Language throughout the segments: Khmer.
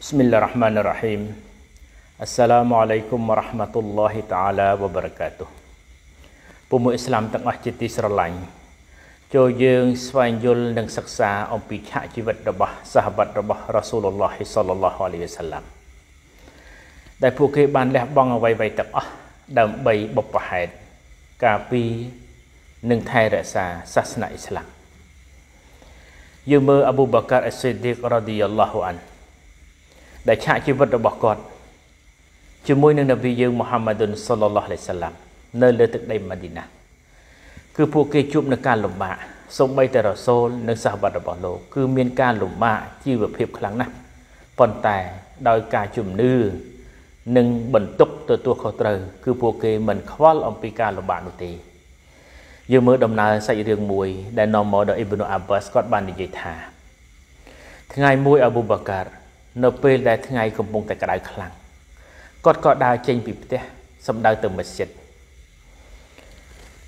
Bismillahirrahmanirrahim. Assalamualaikum warahmatullahi taala wabarakatuh. ពុំអ៊ីស្លាមទាំងអស់ជាទីស្រឡាញ់ចូលយើងស្វែងយល់និងសិក្សាអំពីឆាកជីវិតរបស់សាហវត្តរបស់រ៉ាស៊ូលឡោះសល្លឡោះអាឡៃវសាឡាំដែលពួកគេបានលះបង់អ្វីៗទាំងអស់ដើម្បីបុព្វហេតុការពីនិងថែរក្សាសាសនាអ៊ីស្លាមយើងមើលអប៊ូបការអេស៊ីឌីករ៉ាឌីយ៉ាឡោះអានហដែលឆាកជីវិតរបស់គាត់ជាមួយនឹងនប៊ីយើងមូហាម៉ាឌុនសុលឡោះអាឡៃសាឡាមនៅលើទឹកដីម៉ាឌីណាគឺពួកគេជួបនឹងការលំបាកសូម្បីតែរ៉សូលនិងសាហបាត់របស់លោកគឺមានការលំបាកជីវភាពខ្លាំងណាស់ប៉ុន្តែ ដោយការជំនឿនិងបន្ទុកទទួលខុសត្រូវគឺពួកគេមិនខ្វល់អំពីការលំបាកនោះទេយើងមើលដំណើរសាច់រឿងមួយ ដែលនាំមកដល់អ៊ីប្នូអាបាសគាត់បាននិយាយថាថ្ងៃមួយអាប៊ូបាការនៅពេលដែលថ្ងៃកំពុងតែក្តៅខ្លាំងគាត់ក៏ដើរចេញពីផ្ទះសម្ដៅទៅមស្ជីត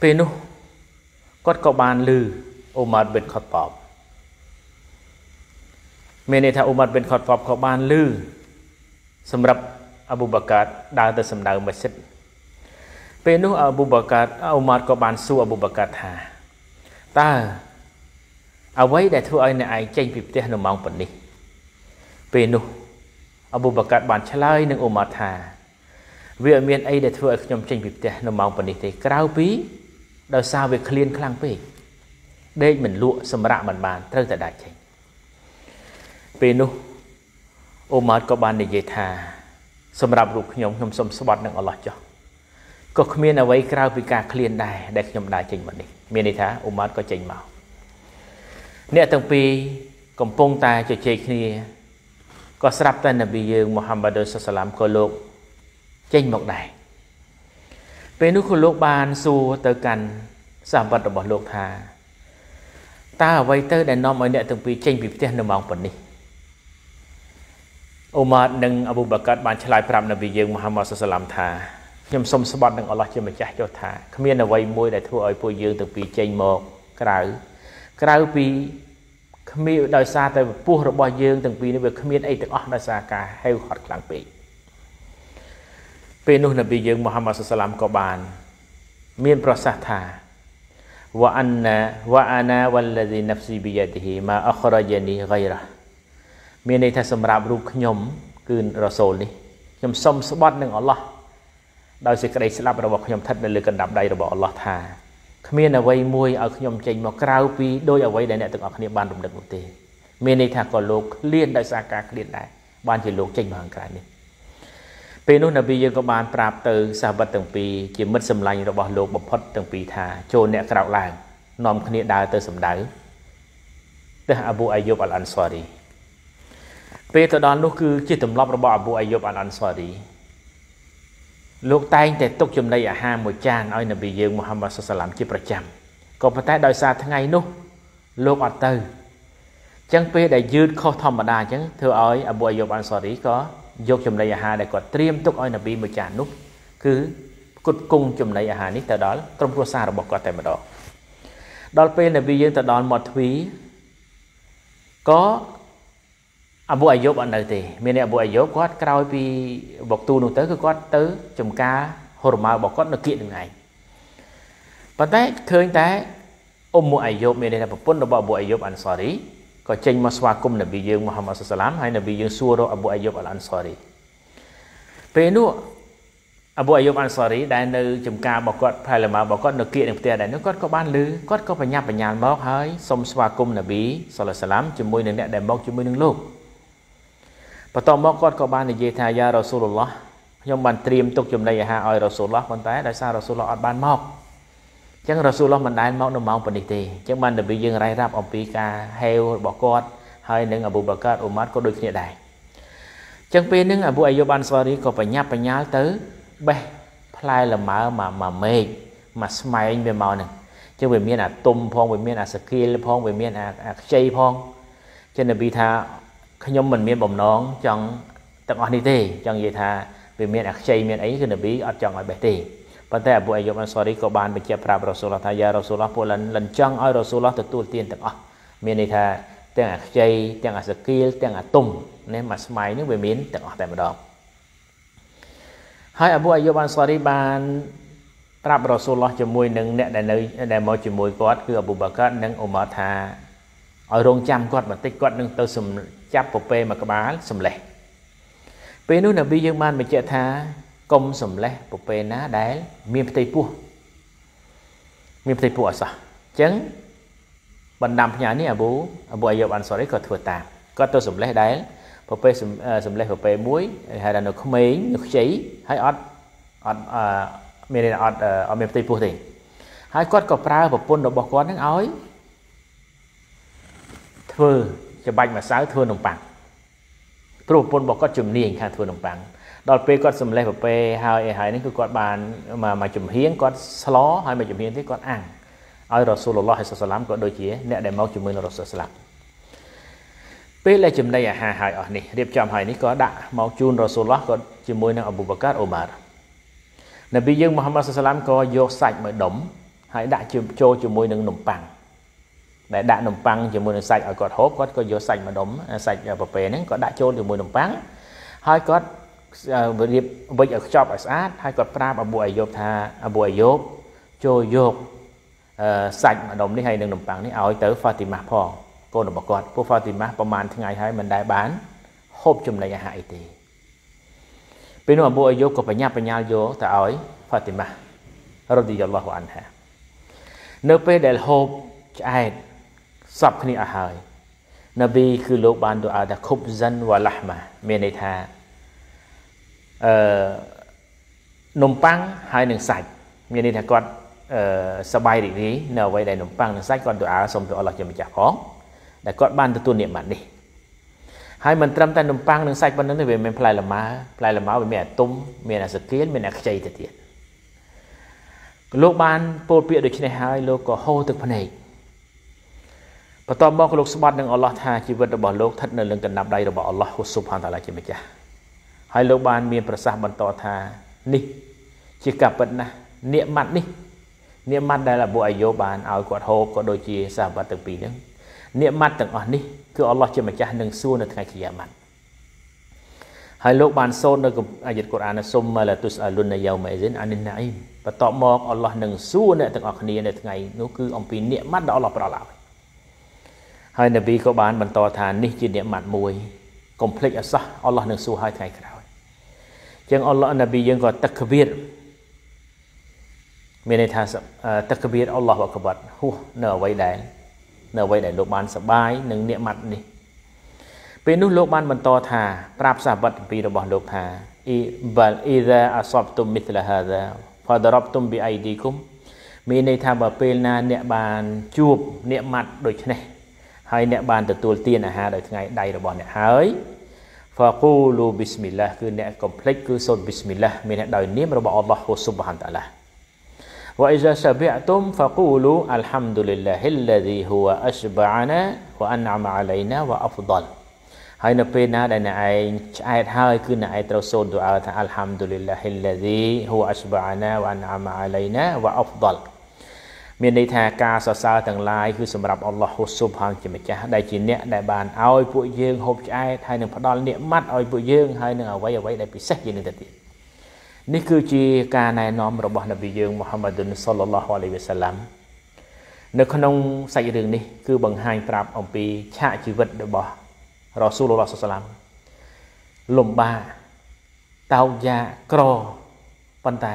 ពេលនោះគាត់ក៏បានឮអូម៉ាត់បិនខតបបមានន័យថាអូម៉ាត់បិនខតបបក៏បានឮសម្រាប់អប៊ូបាកាតដើរទៅសម្ដៅមស្ជីតពេលនោះអប៊ូបាកាតអូម៉ាត់ក៏បានសួរអប៊ូបាកាតថាតើអ្វីដែលធ្វើឲ្យអ្នកឯងចេញពីផ្ទះនៅម៉ោងប៉ុណ្នេះពេលនោះអប៊ូបកាត់បាន ឆ្លើយនឹងអ៊ុម៉ាថាវាអត់មានអីដែលធ្វើឲ្យខ្ញុំចេញពីផ្ទះនៅម៉ោងប៉ុណ្នេះទេក្រៅពីដោយសារវាឃ្លានខ្លាំងពេកដេកមិនលក់សម្រាប់មិនបានត្រូវតែដាច់ចេញពេលនោះអ៊ុម៉ាតក៏បាន និយាយថាសម្រាប់រូបខ្ញុំខ្ញុំសូមស្បត់នឹងអល់ឡោះចុះក៏គ្មានអ្វីក្រៅពីការឃ្លានដែរដែលខ្ញុំដើរចេញមកនេះមានន័យថាអ៊ុម៉ាតក៏ចេញមកអ្នកទាំងពីរកំពុងតែជជែកគ្នាក៏ស្រាប់តែនប៊ីយើងមូហាំម៉ាត់សាសឡាមក៏លោកចេញមកដែរពេលនោះក៏លោកបានសួរទៅកាន់សាវត្តរបស់លោកថាតើអ្វីទៅដែលនាំឲ្យអ្នកទាំងពីរចេញពីផ្ទះនៅម៉ោងប៉ុណ្នេះអូម៉ាតនិងអប៊ូបាកាត់បានឆ្លើយប្រាប់នប៊ីយើងមូហាំម៉ាត់សាសឡាមថាខ្ញុំសូមស្បត់នឹងអល់ឡោះជាម្ចាស់ចុះថាគ្មានអ្វីមួយដែលធ្វើឲ្យពួកយើងទាំងពីរចេញមកក្រៅក្រៅពីគ្មានដោយសារតែពស់របស់យើងទាំងពីរនេះវាគ្មានអីទាំងអស់ដោយសារការហេវហត់ខ្លាំងពេកពេលនោះនប៊ីយើងមូហាម៉ាត់សុសឡាមក៏បាន មានប្រសាសន៍ថាវ៉ាអាណាវ៉ាអាណាវ៉ាឡាឌីណាហ្វស៊ីប៊ីយ៉ាទីហ៊ីម៉ាអខរយ៉ានីហ្គៃរ៉ាមានន័យថាសម្រាប់រូបខ្ញុំគឺរ៉សូលនេះខ្ញុំសុំស្បត់នឹងអល់ឡោះដោយសេចក្តីស្លាប់របស់ខ្ញុំថិតនៅលើកណ្ដាប់ដៃរបស់អល់ឡោះថាគ្មានអ្វីមួយឲ្យខ្ញុំចេញមកក្រៅពីដោយអ្វីដែលអ្នកទាំងអស់គ្នាបានរំលឹកនោះទេ មានន័យថាក៏លោកឃ្លានដោយសារការឃ្លានដែរបានជាលោកចេញមកខាងក្រៅនេះពេលនោះនប៊ីយើងក៏បានប្រាប់ទៅសាវកទាំងពីរជាមិត្តសម្លាញ់របស់លោកបំផុតទាំងពីរថាចូលអ្នកក្រោកឡើងនាំគ្នាដើរទៅសម្ដៅទៅអាប៊ូអាយូបអលអានសារីពេលទៅដល់នោះគឺជាទម្លាប់របស់អាប៊ូអាយូបអលអានសារីលោកតែងតែទុកចំណីអាហារមួយចានឲ្យនប៊ីយើងមូហាម៉ាត់សុសឡាមជាប្រចាំក៏ប៉ុន្តែដោយសារថ្ងៃនោះ លោកអត់ទៅអញ្ចឹងពេលដែលយឺតខុសធម្មតាអញ្ចឹងធ្វើឲ្យអប៊ូអាយុបអានសារីក៏យកចំណីអាហារដែលគាត់ត្រៀមទុកឲ្យនប៊ីមួយចាននោះគឺគុតគង់ចំណីអាហារនេះទៅដល់ក្រុមគ្រួសាររបស់គាត់តែម្ដងដល់ពេលនប៊ីយើងទៅដល់មាត់ទ្វីក៏អបូអាយុបអត់នៅទេមានអ្នកអបូអាយុបគាត់ក្រោយពីបុកទូនោះទៅគឺគាត់ទៅចំការហូរម៉ៅរបស់គាត់នៅគៀកនឹងឯងប៉ុន្តែឃើញតែអ៊ុមអាយុបមានន័យថាប្រពន្ធរបស់អបូអាយុបអានសារីក៏ចេញមកស្វាគមន៍នប៊ីយើងមូហាម៉ាត់សុសឡាមហើយនប៊ីយើងសួររកអបូអាយុបអានសារីពេលនោះអបូអាយុបអានសារីដែលនៅចំការរបស់គាត់ផែលម៉ៅរបស់គាត់នៅគៀកនឹងផ្ទះដែរនោះគាត់ក៏បានលឺគាត់ក៏បញ្ញាបញ្ញាលមកហើយសុំស្វាគមន៍នប៊ីសុលឡាមជាមួយនឹងអ្នកដែលមកជាមួយនឹងលោកបន្តមកគាត់ក៏បាននិយាយថាយ៉ារ៉ាស៊ូលឡោះខ្ញុំបានត្រៀមទុកចំណីអាហារឲ្យរ៉ាស៊ូលឡោះប៉ុន្តែដោយសាររ៉ាស៊ូលឡោះអត់បានមកអញ្ចឹងរ៉ាស៊ូលឡោះមិនដែលមកនៅម៉ោងប៉ុណ្នេះទេអញ្ចឹងបាននប៊ីយើងរ៉ៃរ៉ាប់អំពីការហេវរបស់គាត់ហើយនឹងអប៊ូបកាតអ៊ូម៉ាត់ក៏ដូចគ្នាដែរអញ្ចឹងពេលហ្នឹងអប៊ូអាយុបអានស្វារីក៏បញ្ញាប់បញ្ញាល់ទៅបេះផ្លែលម៉ើមួយមួយមេឃមួយស្មែងវាមកហ្នឹងចឹងវាមានអាទុំផងវាមានអាសកៀលផងវាមានអាខ្ចីផងចឹងនប៊ីថាខ្ញុំមិនមានបំណងចង់ទាំងអស់នេះទេ ចង់និយាយថាវាមានអាខ្ចីមានអីគឺនប៊ីអត់ចង់ឲ្យបេះទេប៉ុន្តែអប៊ូអាយុបអានសារីក៏បានបញ្ជាក់ប្រាប់រ៉ូសូលថាយ៉ារ៉ូសូលពួកលិនលិនចង់ឲ្យរ៉ូសូលទទួលទានទាំងអស់មានន័យថាទាំងអាខ្ចីទាំងអាសគីល ទាំងអាទុំនេះមួយស្មៃនេះវាមានទាំងអស់តែម្ដងហើយអប៊ូអាយុបអានសារីបានប្រាប់រ៉ូសូលជាមួយនឹងអ្នកដែលនៅដែលមកជាមួយគាត់គឺអប៊ូបាកានិងអ៊ុម៉ាត់ថាឲ្យរងចាំគាត់បន្តិចគាត់នឹងទៅចាប់ពពែមួយក្បាលសម្លេះពេលនោះនប៊ីយើងបានបញ្ជាក់ថាកុំសម្លេះពពែណាដែល មានផ្ទៃពោះមានផ្ទៃពោះអសោះអញ្ចឹងបណ្ដាំផ្ញើនេះអប៊ូអប៊ូអាយុបអានសរីក៏ធ្វើតាមគាត់ទៅសម្លេះដែលពពែសម្លេះពពែមួយហៅថានៅក្មេងនៅខ្ចីហើយអត់អត់មានអត់អត់មានផ្ទៃពោះទេហើយគាត់ក៏ប្រើប្រពន្ធរបស់គាត់នឹងឲ្យធ្វើច្បាច់ម្សៅធ្វើនំប៉័ងព្រោះប្រពន្ធរបស់គាត់ជំនាញខាងធ្វើនំប៉័ងដល់ពេលគាត់សម្លេះប្រពេហើយអីហើយនេះគឺគាត់បានមកជំហៀងគាត់ស្លហើយមកជំហៀងទេគាត់អាំងឲ្យរ៉ាស៊ូលឡោះសាឡាមក៏ដូចជាអ្នកដែលមកជាមួយនឹងរ៉ាស៊ូលស្លាប់ពេលដែលចំណីអាហារហើយអស់នេះរៀបចំហើយនេះក៏ដាក់មកជូនរ៉ាស៊ូលឡោះក៏ជាមួយនឹងអប៊ូបកាអូម៉ារនប៊ីយើងមូហាម៉ាត់សាឡាមក៏យកសាច់មួយដុំហើយដាក់ចូលជាមួយនឹងនំប៉័ងដែលដាក់នំប៉័ងជាមួយនឹងសាច់ឲ្យគាត់ហូបគាត់ក៏យកសាច់មួយដុំសាច់ប្រពេហ្នឹងគាត់ដាក់ចូលជាមួយនំប៉័ងហើយគាត់រៀបវិចឲ្យខ្ចប់ឲ្យស្អាតហើយគាត់ប្រាប់អប៊ូអាយ៉ូបថាអប៊ូអាយ៉ូបចូលយកសាច់ម្ដុំនេះហើយនឹងនំប៉័ងនេះឲ្យទៅហ្វាទីម៉ាស់ផងកូនរបស់គាត់ពួកហ្វាទីម៉ាស់ប្រហែលថ្ងៃហើយមិនដែលបាន ហូបចំណីអាហារអីទេពេលនោះអប៊ូអាយ៉ូបក៏បញ្ញាបញ្ញាលយកទៅឲ្យ ហ្វាទីម៉ាស់រ៉ាឌីយ៉ាឡោះអានហានៅពេលដែលហូបឆ្អែតសពគ្នាអស់ហើយនប៊ីគឺលោកបានទូអាថាខុបសិនវ៉ាឡាហ្មា មានន័យថាអឺនំប៉័ងហើយនឹងសាច់មានន័យថាគាត់អឺសបាយរីករាយនៅអ្វីដែលនំប៉័ងនិងសាច់គាត់ទូអាសូមទូអល់ឡោះជាម្ចាស់ផងដែលគាត់បានទទួលនិមត្តនេះហើយមិនត្រឹមតែនំប៉័ងនិងសាច់ប៉ុណ្ណឹងទេវាមានផ្លែលម៉ើផ្លែលម៉ើវាមានអាទុំមានអាសកៀនមានអាខ្ចីទៅទៀតលោកបានពោលពាក្យដូចនេះហើយលោកក៏ហូរទឹកភ្នែកបន្ទាប់មកលោកស្បាត់នឹងអល់ឡោះថាជីវិតរបស់លោកស្ថិតនៅលើកណ្ដាប់ដៃរបស់អល់ឡោះហ៊ូស៊ុបហានតាឡាជាម្ចាស់ហើយលោកបានមានប្រសាសន៍បន្តថានេះជាការពិតណាស់នាកម៉ាត់នេះនាកម៉ាត់ដែលអបូអាយ៉ូបបានឲ្យគាត់ហូបក៏ដូចជាសាហាវទាំងពីរហ្នឹងនាកម៉ាត់ទាំងអស់នេះគឺអល់ឡោះជាម្ចាស់នឹងសួរនៅថ្ងៃគីយ៉ាម៉ាត់ហើយលោកបានសូត្រនៅអាយត្តកូរ៉ានសុំម៉ាឡាទុសអាលុនយ៉ាម៉ៃសិនអានីណាអ៊ីមបន្ទាប់មកអល់ឡោះនឹងសួរអ្នកទាំងអស់គ្នានៅថ្ងៃនោះគឺអំពីនាកម៉ាត់ដែលអល់ឡោះប្រោលឲ្យហើយនប៊ីក៏បានបន្តថានេះជានិមិត្តមួយកុំភ្លេចអសោះអល់ឡោះនឹងសួរហើយថ្ងៃក្រោយអញ្ចឹងអល់ឡោះនប៊ីយើងក៏តឹកគវៀតមានន័យថាតឹកគវៀតអល់ឡោះអក្បត់ហួសនៅអ្វីដែរនៅអ្វីដែលលោកបានសបាយនឹងនិមិត្តនេះពេលនោះលោកបានបន្តថាប្រាប់សាវកទី2របស់លោកថាអ៊ីបាលអ៊ីដាអសបតុមមិស្លហាដាហ្វាដរបតុមប៊ីអៃឌីគុំមានន័យថាបើពេលណា អ្នកបានជួបនិមិត្តដូចនេះហើយអ្នកបានទទួលទានអាហារដោយថ្ងៃដៃរបស់អ្នកហើយហ្វាគូលូប៊ីស្មិលឡាគឺអ្នកកំភ្លេចគឺសូត្រប៊ីស្មិលឡាមានអ្នកដោយនាមរបស់អល់ឡោះហ៊ូស៊ុបហានតាឡា وإذا شبعتم فقولوا الحمد لله الذي هو أشبعنا وأنعم علينا وأفضل ហើយនៅពេលណាដែលអ្នកឯងឆ្អែតហើយគឺអ្នកឯងត្រូវសូត្រដុអាថា الحمد لله الذي هو أشبعنا وأنعم علينا وأفضل មានន័យថាការសរសើរទាំងឡាយគឺសម្រាប់អល់ឡោះហ៊ូស៊ុបហាងជាម្ចាស់ដែលជាអ្នកដែលបានឲ្យពួកយើងហូបឆ្អែតហើយនឹងផ្ដល់និមត្តឲ្យពួកយើងហើយនឹងអ្វីអ្វីដែលពិសេសជាងនេះទៅទៀតនេះគឺជាការណែនាំរបស់នប៊ីយើងមូហាម៉ាឌុនសុលឡាហ៍អាឡៃវ៉ាសាឡាំនៅក្នុងសាច់រឿងនេះ គឺបង្ហាញប្រាប់អំពី ឆាកជីវិតរបស់រ៉ាស៊ូលឡោះសាឡាំលំបាកតោកយ៉ាក្រប៉ុន្តែ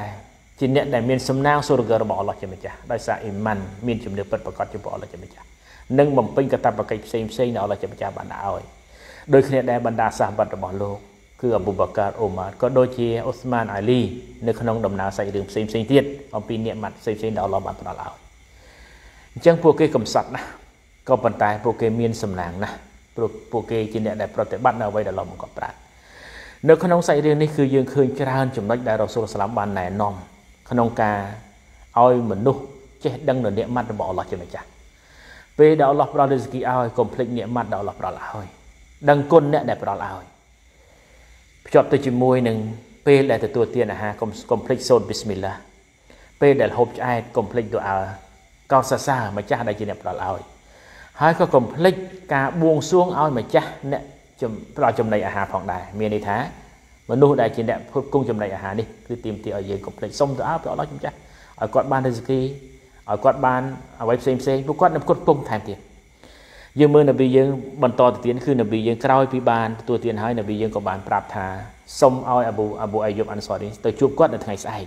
ជាអ្នកដែលមានសំណាងសុរគររបស់អល់ឡោះជាម្ចាស់ដោយសារអ៊ីម៉ានមានជំនឿពិតប្រាកដចំពោះអល់ឡោះជាម្ចាស់និងបំពេញកាតព្វកិច្ចផ្សេងផ្សេងដែលអល់ឡោះជាម្ចាស់បានដាក់ឲ្យដូចគ្នាដែរបណ្ដាសាសបាត់របស់លោកគឺអប៊ូបកាអូម៉ាតក៏ដូចជាអូស្មានអាលីនៅក្នុង ដំណើរសាច់រឿងផ្សេងផ្សេងទៀតអំពីអ្នកម៉ាត់ផ្សេងផ្សេងដែលអល់ឡោះបានផ្ដល់ឲ្យអញ្ចឹងពួកគេកំសត់ណាស់ក៏ប៉ុន្តែពួកគេមានសំណាងណាស់ព្រោះពួកគេជាអ្នកដែលប្រតិបត្តិនៅអ្វីដែលអល់ឡោះបង្កប់ប្រាក់នៅក្នុងសាច់រឿងនេះគឺយើងឃើញច្រើនចំណុចដែលរ៉ូស៊ូលសាឡាមបានណែនាំក្នុងការឲ្យមនុស្សចេះដឹងនៅនិមិត្តរបស់អល់ឡោះជាម្ចាស់ពេលដែលអល់ឡោះប្រោលរិស្គីឲ្យកុំភ្លេចនិមិត្តដែលអល់ឡោះប្រោលឲ្យ ដឹងគុណអ្នកដែលប្រោលឲ្យភ្ជាប់ទៅជាមួយនឹងពេលដែលទទួលទានអាហារកុំកុំភ្លេចសូត្របិស្មិលឡា ពេលដែលហូបឆ្អែតកុំភ្លេចទូអាល់កោតសរសើរម្ចាស់ដែលជាអ្នកប្រោលឲ្យហើយក៏កុំភ្លេចការបួងសួងឲ្យម្ចាស់អ្នកប្រោចំណីអាហារផងដែរមានន័យថាមនុស្សដែលជាអ្នកផ្គត់ផ្គង់ចំណីអាហារនេះគឺទាមទារឲ្យយើងកុំភ្លេចសុំទៅអើព្រះអល់ឡោះចម្ចាស់ឲ្យគាត់បានរិស្គីឲ្យគាត់បានអ្វីផ្សេងផ្សេងពួកគាត់នឹងផ្គត់ផ្គង់ថែមទៀតយើងមើលនប៊ីយើងបន្តទៅទៀតគឺនប៊ីយើងក្រោយពីបានទទួលទានហើយនប៊ីយើងក៏បានប្រាប់ថាសុំឲ្យអាប៊ូអាប៊ូអាយុបអានសារីទៅជួបគាត់នៅថ្ងៃស្អែក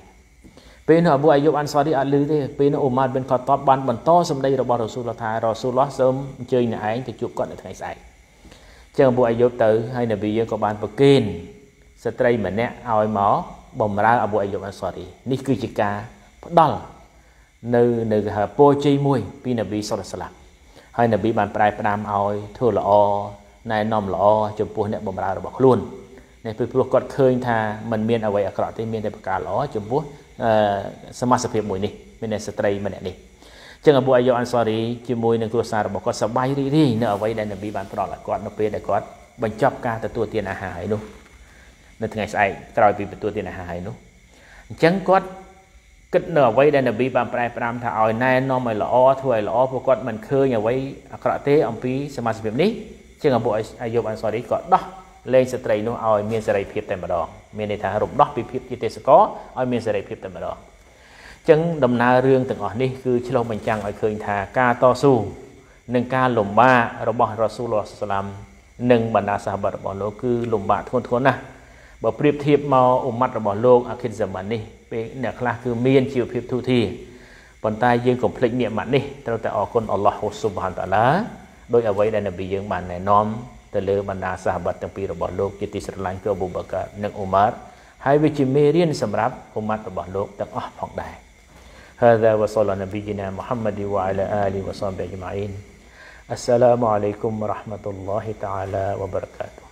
ពេលនោះអាប៊ូអាយុបអានសារីអត់ឮទេពេលនោះអូម៉ាត់បិនខតបបានបន្តសម្ដីរបស់រ៉ាស៊ូលថារ៉ាស៊ូលសូមអញ្ជើញអ្នកឯងទៅជួបគាត់នៅថ្ងៃស្អែកចឹងអាប៊ូអាយុបទៅហើយនប៊ីយើងក៏បានប្រគេនស្ត្រីម្នាក់ឲ្យមកបំរើអបុអយុបអសរីនេះគឺជាការផ្ដល់នៅនៅគេហៅពរជ័យមួយ ពីនប៊ីសុលស្លាប់ហើយនប៊ីបានប្រែផ្ដាំឲ្យធ្វើល្អណែនាំល្អចំពោះអ្នកបំរើរបស់ខ្លួននេះពីព្រោះគាត់ឃើញថាมันមានអ្វីអាក្រក់ទេមានតែប្រការល្អចំពោះសមាជិកភាពមួយនេះ មានតែស្ត្រីម្នាក់នេះចឹងអប៊ូអាយ៉ូអានសារីជាមួយនឹងគ្រួសាររបស់គាត់សប្បាយរីករាយនៅអ្វីដែលនប៊ីបានផ្ដល់ឲ្យគាត់នៅពេលដែលគាត់បញ្ចប់ការទទួលទានអាហារហើយនោះនៅថ្ងៃស្អែកក្រោយពីទទួលទានអាហារហើយនោះអញ្ចឹងគាត់គិតនៅអ្វីដែលនប៊ីបានប្រែប្រាំថាឲ្យណែនាំឲ្យល្អធ្វើឲ្យល្អព្រោះគាត់មិនឃើញអ្វីអាក្រក់ទេអំពីសមាជិកនេះជាងអពុអាយុបអានសារីក៏ដោះលែងស្ត្រីនោះឲ្យមានសេរីភាពតែម្ដងមានន័យថារំដោះពីភាពជាទេសកឲ្យមានសេរីភាពតែម្ដងចឹងដំណើររឿងទាំងអស់នេះគឺឆ្លុះបញ្ចាំងឲ្យឃើញថាការតស៊ូនិងការលំបាករបស់រ៉ាស៊ូលឡោះសាឡាមនិងបណ្ដាសាហាបរបស់លោកគឺលំបាកធ្ងន់ធ្ងរណាស់បើប្រៀបធៀបមកអ៊ុម៉ាត់របស់លោកអាខិនសាម៉ានេះពេលអ្នកខ្លះគឺមានជីវភាពទូធាប៉ុន្តែយើងកុំភ្លេចនិម៉ាត់នេះត្រូវតែអរគុណអល់ឡោះស៊ុបហានតាឡាដោយអ្វីដែលនប៊ីយើងបានណែនាំទៅលើបណ្ដាសាហាបៈទាំងពីររបស់លោកជាទីស្រឡាញ់គឺអប៊ូបកានិងអ៊ុម៉ាត់ហើយវាជាមេរៀនសម្រាប់អ៊ុម៉ាត់របស់លោកទាំងអស់ផងដែរ هذا وصلى نبينا محمد وعلى آله وصحبه أجمعين السلام عليكم ورحمة الله تعالى وبركاته